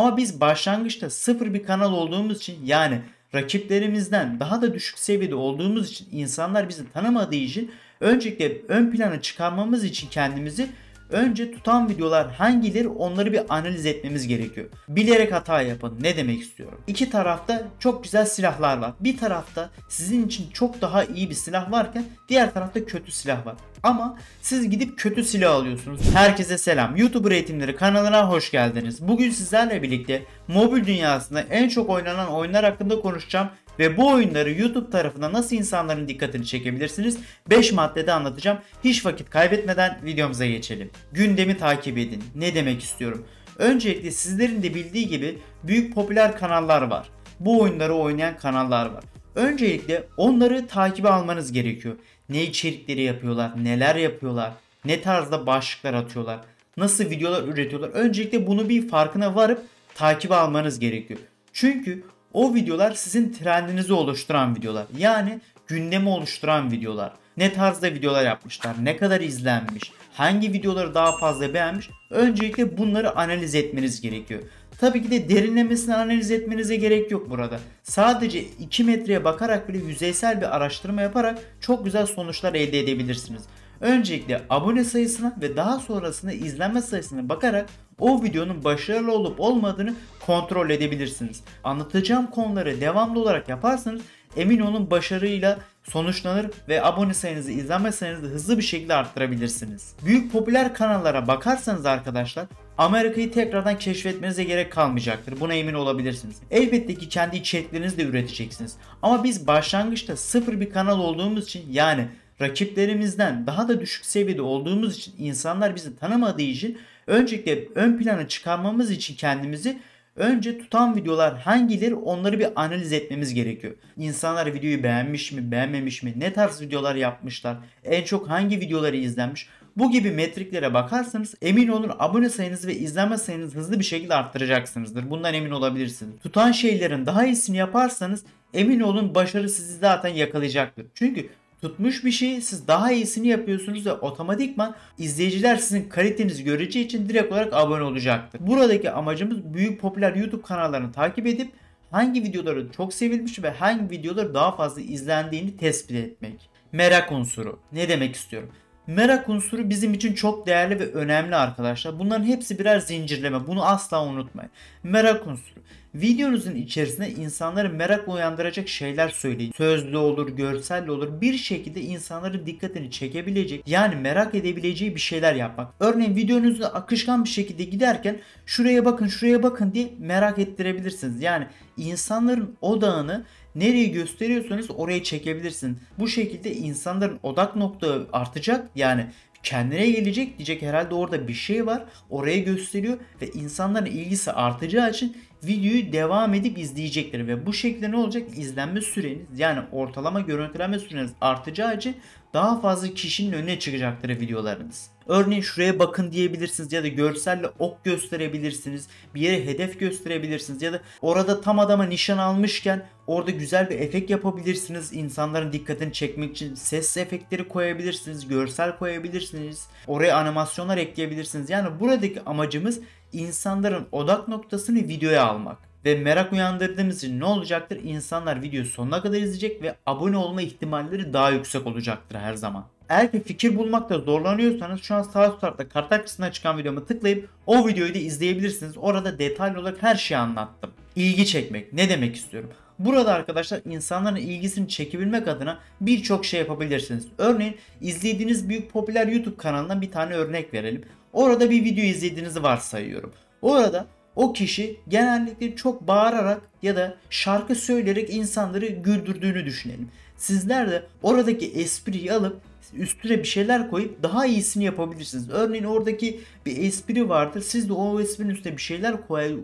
Ama biz başlangıçta sıfır bir kanal olduğumuz için yani rakiplerimizden daha da düşük seviyede olduğumuz için insanlar bizi tanımadığı için öncelikle ön plana çıkarmamız için kendimizi Önce tutan videolar hangileri onları bir analiz etmemiz gerekiyor. Bilerek hata yapın ne demek istiyorum. İki tarafta çok güzel silahlar var. Bir tarafta sizin için çok daha iyi bir silah varken diğer tarafta kötü silah var. Ama siz gidip kötü silah alıyorsunuz. Herkese selam. YouTuber eğitimleri kanalına hoş geldiniz. Bugün sizlerle birlikte mobil dünyasında en çok oynanan oyunlar hakkında konuşacağım ve bu oyunları YouTube tarafına nasıl insanların dikkatini çekebilirsiniz? 5 maddede anlatacağım. Hiç vakit kaybetmeden videomuza geçelim. Gündemi takip edin. Ne demek istiyorum? Öncelikle sizlerin de bildiği gibi büyük popüler kanallar var. Bu oyunları oynayan kanallar var. Öncelikle onları takibe almanız gerekiyor. Ne içerikleri yapıyorlar, neler yapıyorlar, ne tarzda başlıklar atıyorlar, nasıl videolar üretiyorlar. Öncelikle bunu bir farkına varıp takibe almanız gerekiyor. Çünkü o videolar sizin trendinizi oluşturan videolar. Yani gündemi oluşturan videolar. Ne tarzda videolar yapmışlar, ne kadar izlenmiş, hangi videoları daha fazla beğenmiş. Öncelikle bunları analiz etmeniz gerekiyor. Tabii ki de derinlemesine analiz etmenize gerek yok burada. Sadece 2 metreye bakarak bile yüzeysel bir araştırma yaparak çok güzel sonuçlar elde edebilirsiniz. Öncelikle abone sayısına ve daha sonrasında izlenme sayısına bakarak o videonun başarılı olup olmadığını kontrol edebilirsiniz. Anlatacağım konuları devamlı olarak yaparsanız emin olun başarıyla sonuçlanır ve abone sayınızı izlenme sayınızı hızlı bir şekilde arttırabilirsiniz. Büyük popüler kanallara bakarsanız arkadaşlar Amerika'yı tekrardan keşfetmenize gerek kalmayacaktır. Buna emin olabilirsiniz. Elbette ki kendi içeriklerinizi de üreteceksiniz. Ama biz başlangıçta sıfır bir kanal olduğumuz için yani rakiplerimizden daha da düşük seviyede olduğumuz için insanlar bizi tanımadığı için Öncelikle ön plana çıkarmamız için kendimizi önce tutan videolar hangileri onları bir analiz etmemiz gerekiyor. İnsanlar videoyu beğenmiş mi, beğenmemiş mi, ne tarz videolar yapmışlar, en çok hangi videoları izlenmiş. Bu gibi metriklere bakarsanız emin olun abone sayınız ve izlenme sayınız hızlı bir şekilde arttıracaksınızdır. Bundan emin olabilirsiniz. Tutan şeylerin daha iyisini yaparsanız emin olun başarı sizi zaten yakalayacaktır. Çünkü tutmuş bir şey, siz daha iyisini yapıyorsunuz ve otomatikman izleyiciler sizin kalitenizi göreceği için direkt olarak abone olacaktır. Buradaki amacımız büyük popüler YouTube kanallarını takip edip hangi videoları çok sevilmiş ve hangi videoları daha fazla izlendiğini tespit etmek. Merak unsuru. Ne demek istiyorum? Merak unsuru bizim için çok değerli ve önemli arkadaşlar. Bunların hepsi birer zincirleme. Bunu asla unutmayın. Merak unsuru. Videonuzun içerisinde insanları merak uyandıracak şeyler söyleyin. Sözlü olur, görselli olur. Bir şekilde insanların dikkatini çekebilecek, yani merak edebileceği bir şeyler yapmak. Örneğin videonuzda akışkan bir şekilde giderken şuraya bakın, şuraya bakın diye merak ettirebilirsiniz. Yani insanların odağını Nereyi gösteriyorsanız oraya çekebilirsin. Bu şekilde insanların odak nokta artacak. Yani kendine gelecek diyecek herhalde orada bir şey var. Oraya gösteriyor ve insanların ilgisi artacağı için videoyu devam edip izleyecekler ve bu şekilde ne olacak? izlenme süreniz yani ortalama görüntülenme süreniz artacağı için daha fazla kişinin önüne çıkacaktır videolarınız. Örneğin şuraya bakın diyebilirsiniz ya da görselle ok gösterebilirsiniz. Bir yere hedef gösterebilirsiniz ya da orada tam adama nişan almışken orada güzel bir efekt yapabilirsiniz. İnsanların dikkatini çekmek için ses efektleri koyabilirsiniz, görsel koyabilirsiniz. Oraya animasyonlar ekleyebilirsiniz. Yani buradaki amacımız insanların odak noktasını videoya almak ve merak uyandırdığımız için ne olacaktır? İnsanlar videoyu sonuna kadar izleyecek ve abone olma ihtimalleri daha yüksek olacaktır her zaman. Eğer ki fikir bulmakta zorlanıyorsanız şu an sağ üst tarafta kartlar kısmına çıkan videoma tıklayıp o videoyu da izleyebilirsiniz. Orada detaylı olarak her şeyi anlattım. İlgi çekmek ne demek istiyorum? Burada arkadaşlar insanların ilgisini çekebilmek adına birçok şey yapabilirsiniz. Örneğin izlediğiniz büyük popüler YouTube kanalından bir tane örnek verelim. Orada bir video izlediğinizi varsayıyorum. Orada o kişi genellikle çok bağırarak ya da şarkı söyleyerek insanları güldürdüğünü düşünelim. Sizler de oradaki espriyi alıp üstüne bir şeyler koyup daha iyisini yapabilirsiniz. Örneğin oradaki bir espri vardır. Siz de o esprinin üstüne bir şeyler koy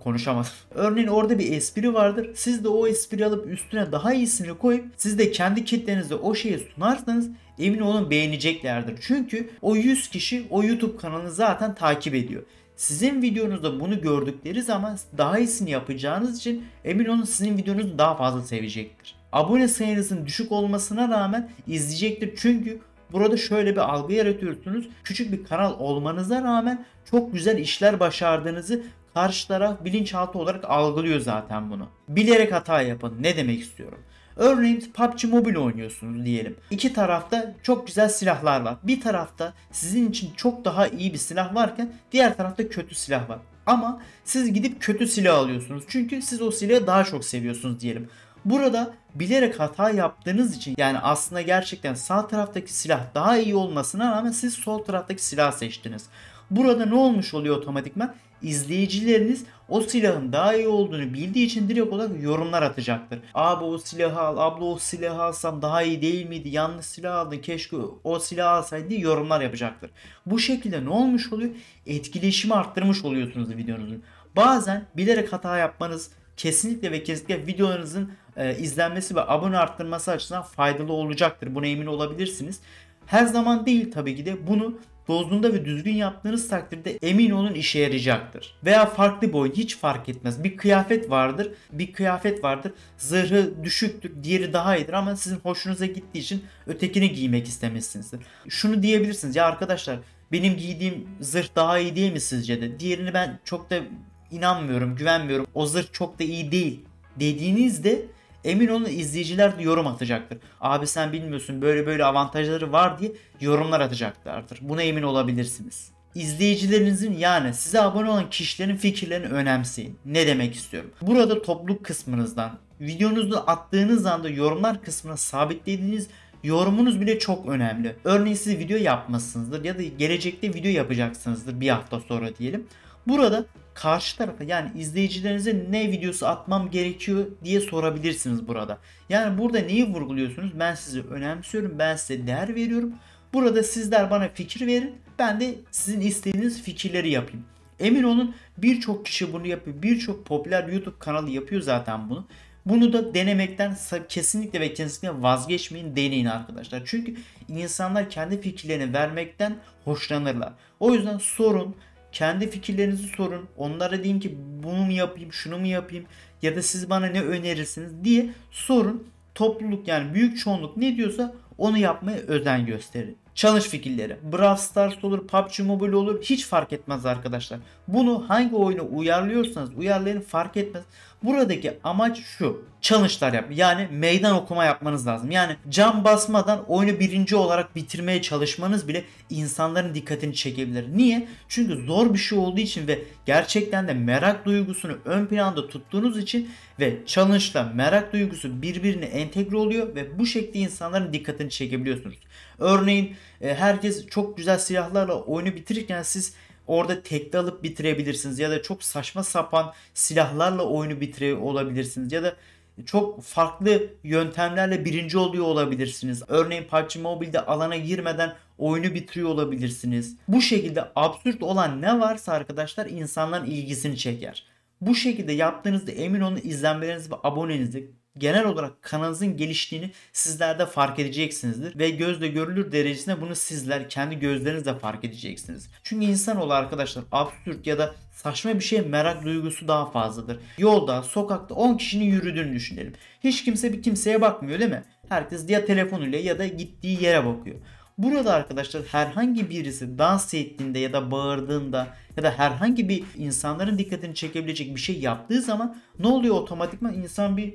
konuşamaz. Örneğin orada bir espri vardır. Siz de o espri alıp üstüne daha iyisini koyup siz de kendi kitlenize o şeyi sunarsanız emin olun beğeneceklerdir. Çünkü o 100 kişi o YouTube kanalını zaten takip ediyor. Sizin videonuzda bunu gördükleri zaman daha iyisini yapacağınız için emin olun sizin videonuzu daha fazla sevecektir abone sayınızın düşük olmasına rağmen izleyecektir. Çünkü burada şöyle bir algı yaratıyorsunuz. Küçük bir kanal olmanıza rağmen çok güzel işler başardığınızı karşı taraf bilinçaltı olarak algılıyor zaten bunu. Bilerek hata yapın. Ne demek istiyorum? Örneğin PUBG Mobile oynuyorsunuz diyelim. İki tarafta çok güzel silahlar var. Bir tarafta sizin için çok daha iyi bir silah varken diğer tarafta kötü silah var. Ama siz gidip kötü silah alıyorsunuz. Çünkü siz o silahı daha çok seviyorsunuz diyelim. Burada bilerek hata yaptığınız için yani aslında gerçekten sağ taraftaki silah daha iyi olmasına rağmen siz sol taraftaki silah seçtiniz. Burada ne olmuş oluyor otomatikman? İzleyicileriniz o silahın daha iyi olduğunu bildiği için direkt olarak yorumlar atacaktır. Abi o silahı al, abla o silahı alsam daha iyi değil miydi? Yanlış silah aldın, keşke o silahı alsaydı diye yorumlar yapacaktır. Bu şekilde ne olmuş oluyor? Etkileşimi arttırmış oluyorsunuz videonuzun. Bazen bilerek hata yapmanız kesinlikle ve kesinlikle videonuzun e, izlenmesi ve abone arttırması açısından faydalı olacaktır. Buna emin olabilirsiniz. Her zaman değil tabii ki de bunu dozunda ve düzgün yaptığınız takdirde emin olun işe yarayacaktır. Veya farklı boy hiç fark etmez. Bir kıyafet vardır, bir kıyafet vardır. Zırhı düşüktür, diğeri daha iyidir ama sizin hoşunuza gittiği için ötekini giymek istemişsinizdir. Şunu diyebilirsiniz ya arkadaşlar benim giydiğim zırh daha iyi değil mi sizce de? Diğerini ben çok da inanmıyorum, güvenmiyorum. O zırh çok da iyi değil dediğinizde Emin olun izleyiciler de yorum atacaktır. Abi sen bilmiyorsun böyle böyle avantajları var diye yorumlar atacaklardır. Buna emin olabilirsiniz. İzleyicilerinizin yani size abone olan kişilerin fikirlerini önemseyin. Ne demek istiyorum? Burada topluluk kısmınızdan, videonuzda attığınız anda yorumlar kısmına sabitlediğiniz yorumunuz bile çok önemli. Örneğin siz video yapmışsınızdır ya da gelecekte video yapacaksınızdır bir hafta sonra diyelim. Burada karşı tarafa yani izleyicilerinize ne videosu atmam gerekiyor diye sorabilirsiniz burada. Yani burada neyi vurguluyorsunuz? Ben sizi önemsiyorum, ben size değer veriyorum. Burada sizler bana fikir verin. Ben de sizin istediğiniz fikirleri yapayım. Emin olun birçok kişi bunu yapıyor. Birçok popüler YouTube kanalı yapıyor zaten bunu. Bunu da denemekten kesinlikle ve kesinlikle vazgeçmeyin deneyin arkadaşlar. Çünkü insanlar kendi fikirlerini vermekten hoşlanırlar. O yüzden sorun kendi fikirlerinizi sorun. Onlara deyin ki bunu mu yapayım, şunu mu yapayım ya da siz bana ne önerirsiniz diye sorun. Topluluk yani büyük çoğunluk ne diyorsa onu yapmaya özen gösterin. Çalış fikirleri. Brawl Stars olur, PUBG Mobile olur hiç fark etmez arkadaşlar. Bunu hangi oyunu uyarlıyorsanız uyarlayın fark etmez. Buradaki amaç şu. çalışlar yap. Yani meydan okuma yapmanız lazım. Yani cam basmadan oyunu birinci olarak bitirmeye çalışmanız bile insanların dikkatini çekebilir. Niye? Çünkü zor bir şey olduğu için ve gerçekten de merak duygusunu ön planda tuttuğunuz için ve çalışla merak duygusu birbirine entegre oluyor ve bu şekilde insanların dikkatini çekebiliyorsunuz. Örneğin e, herkes çok güzel silahlarla oyunu bitirirken siz orada tekli alıp bitirebilirsiniz ya da çok saçma sapan silahlarla oyunu bitire olabilirsiniz ya da çok farklı yöntemlerle birinci oluyor olabilirsiniz. Örneğin PUBG Mobile'de alana girmeden oyunu bitiriyor olabilirsiniz. Bu şekilde absürt olan ne varsa arkadaşlar insanların ilgisini çeker. Bu şekilde yaptığınızda emin olun izlenmeleriniz ve abonenizlik genel olarak kanınızın geliştiğini sizler de fark edeceksinizdir. Ve gözle görülür derecesine bunu sizler kendi gözlerinizle fark edeceksiniz. Çünkü insanoğlu arkadaşlar absürt ya da saçma bir şeye merak duygusu daha fazladır. Yolda, sokakta 10 kişinin yürüdüğünü düşünelim. Hiç kimse bir kimseye bakmıyor değil mi? Herkes ya telefonuyla ya da gittiği yere bakıyor. Burada arkadaşlar herhangi birisi dans ettiğinde ya da bağırdığında ya da herhangi bir insanların dikkatini çekebilecek bir şey yaptığı zaman ne oluyor otomatikman insan bir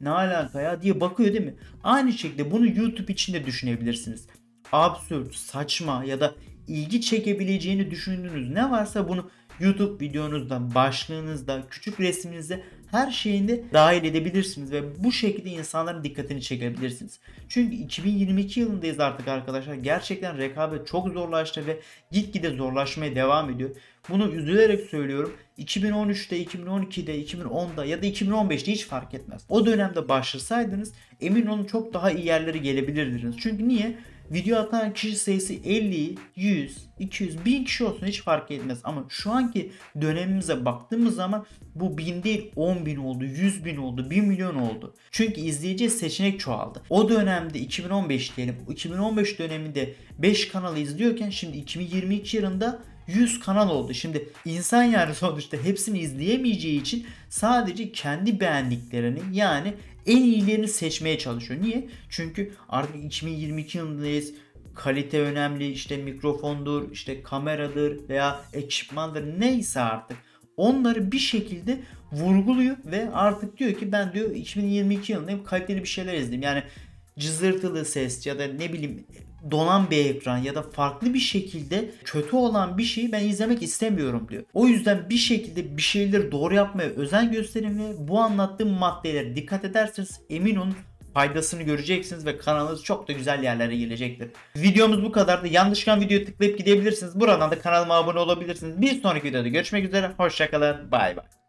ne alaka ya diye bakıyor değil mi? Aynı şekilde bunu YouTube için de düşünebilirsiniz. Absürt, saçma ya da ilgi çekebileceğini düşündüğünüz ne varsa bunu YouTube videonuzda, başlığınızda, küçük resminizde her şeyinde dahil edebilirsiniz ve bu şekilde insanların dikkatini çekebilirsiniz. Çünkü 2022 yılındayız artık arkadaşlar. Gerçekten rekabet çok zorlaştı ve gitgide zorlaşmaya devam ediyor. Bunu üzülerek söylüyorum. 2013'te, 2012'de, 2010'da ya da 2015'te hiç fark etmez. O dönemde başlasaydınız emin olun çok daha iyi yerlere gelebilirdiniz. Çünkü niye? Video atan kişi sayısı 50, 100, 200, 1000 kişi olsun hiç fark etmez. Ama şu anki dönemimize baktığımız zaman bu 1000 değil 10 bin oldu, 100 bin oldu, 1 milyon oldu. Çünkü izleyici seçenek çoğaldı. O dönemde 2015 diyelim. 2015 döneminde 5 kanalı izliyorken şimdi 2022 yılında 100 kanal oldu. Şimdi insan yani sonuçta hepsini izleyemeyeceği için sadece kendi beğendiklerini yani en iyilerini seçmeye çalışıyor. Niye? Çünkü artık 2022 yılındayız. Kalite önemli İşte mikrofondur, işte kameradır veya ekipmandır neyse artık. Onları bir şekilde vurguluyor ve artık diyor ki ben diyor 2022 yılındayım kaliteli bir şeyler izledim. Yani cızırtılı ses ya da ne bileyim donan bir ekran ya da farklı bir şekilde kötü olan bir şeyi ben izlemek istemiyorum diyor. O yüzden bir şekilde bir şeyleri doğru yapmaya özen gösterin ve bu anlattığım maddelere dikkat ederseniz emin olun faydasını göreceksiniz ve kanalınız çok da güzel yerlere gelecektir. Videomuz bu kadardı. Yanlışkan video tıklayıp gidebilirsiniz. Buradan da kanalıma abone olabilirsiniz. Bir sonraki videoda görüşmek üzere. Hoşçakalın. Bay bay.